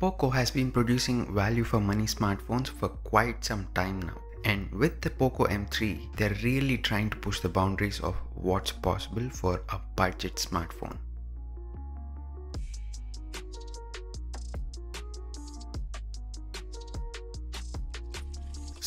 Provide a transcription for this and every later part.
Poco has been producing value for money smartphones for quite some time now. And with the Poco M3, they're really trying to push the boundaries of what's possible for a budget smartphone.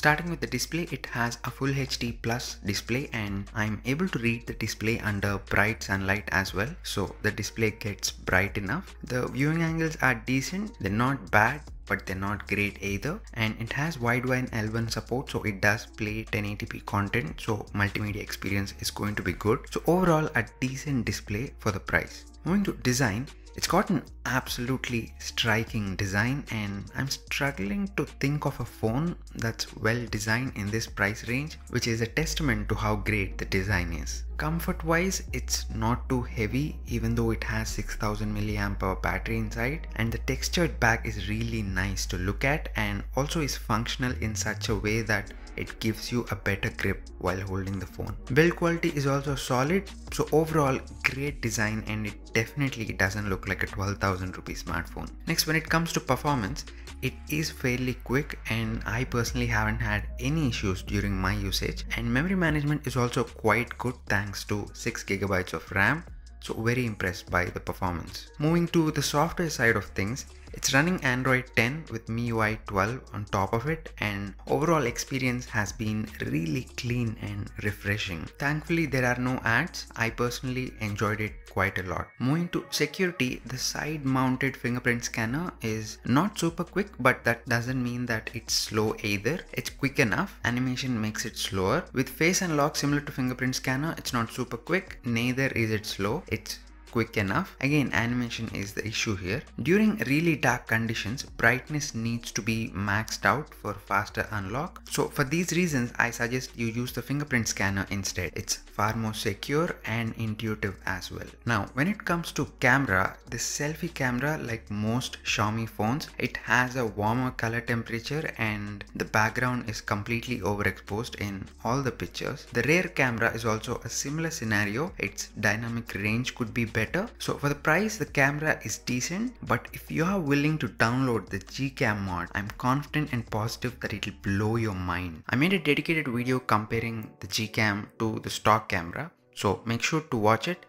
Starting with the display, it has a full HD plus display and I'm able to read the display under bright sunlight as well. So the display gets bright enough. The viewing angles are decent, they're not bad but they're not great either and it has widevine l1 support so it does play 1080p content so multimedia experience is going to be good so overall a decent display for the price Moving to design, it's got an absolutely striking design and I'm struggling to think of a phone that's well designed in this price range which is a testament to how great the design is. Comfort wise it's not too heavy even though it has 6000 mAh battery inside and the textured back is really nice to look at and also is functional in such a way that it gives you a better grip while holding the phone. Build quality is also solid, so overall great design and it definitely doesn't look like a 12,000 rupee smartphone. Next when it comes to performance, it is fairly quick and I personally haven't had any issues during my usage and memory management is also quite good thanks to 6GB of RAM so very impressed by the performance. Moving to the software side of things, it's running Android 10 with MIUI 12 on top of it and overall experience has been really clean and refreshing. Thankfully there are no ads, I personally enjoyed it quite a lot. Moving to security, the side mounted fingerprint scanner is not super quick but that doesn't mean that it's slow either. It's quick enough, animation makes it slower. With face unlock similar to fingerprint scanner, it's not super quick, neither is it slow. It's quick enough. Again, animation is the issue here. During really dark conditions, brightness needs to be maxed out for faster unlock. So for these reasons, I suggest you use the fingerprint scanner instead. It's far more secure and intuitive as well. Now, when it comes to camera, the selfie camera, like most Xiaomi phones, it has a warmer color temperature and the background is completely overexposed in all the pictures. The rear camera is also a similar scenario. Its dynamic range could be better better. So for the price, the camera is decent, but if you are willing to download the Gcam mod, I'm confident and positive that it'll blow your mind. I made a dedicated video comparing the Gcam to the stock camera, so make sure to watch it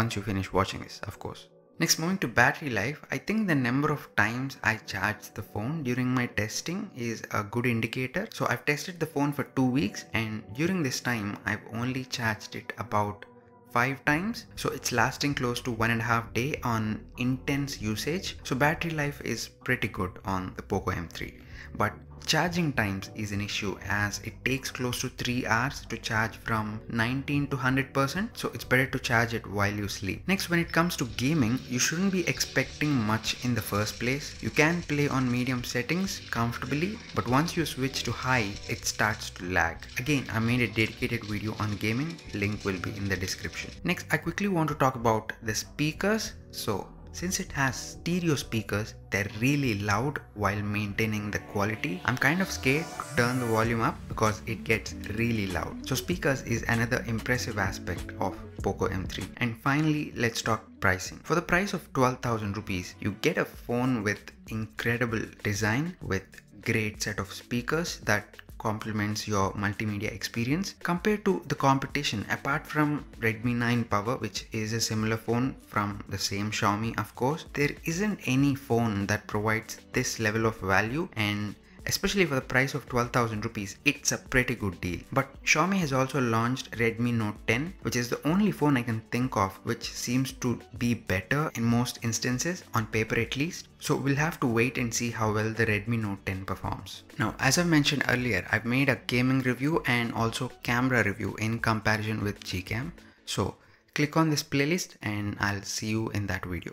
once you finish watching this, of course. Next, moving to battery life, I think the number of times I charged the phone during my testing is a good indicator. So I've tested the phone for two weeks and during this time I've only charged it about five times so it's lasting close to one and a half day on intense usage so battery life is pretty good on the poco m3 but Charging times is an issue as it takes close to 3 hours to charge from 19 to 100% so it's better to charge it while you sleep. Next when it comes to gaming you shouldn't be expecting much in the first place. You can play on medium settings comfortably but once you switch to high it starts to lag. Again I made a dedicated video on gaming link will be in the description. Next I quickly want to talk about the speakers so since it has stereo speakers, they're really loud while maintaining the quality. I'm kind of scared to turn the volume up because it gets really loud. So speakers is another impressive aspect of POCO M3. And finally, let's talk pricing. For the price of 12,000 rupees, you get a phone with incredible design with great set of speakers that complements your multimedia experience compared to the competition apart from Redmi 9 Power which is a similar phone from the same Xiaomi of course there isn't any phone that provides this level of value and Especially for the price of 12,000 rupees, it's a pretty good deal. But Xiaomi has also launched Redmi Note 10, which is the only phone I can think of which seems to be better in most instances, on paper at least. So we'll have to wait and see how well the Redmi Note 10 performs. Now, as I mentioned earlier, I've made a gaming review and also camera review in comparison with Gcam. So click on this playlist and I'll see you in that video.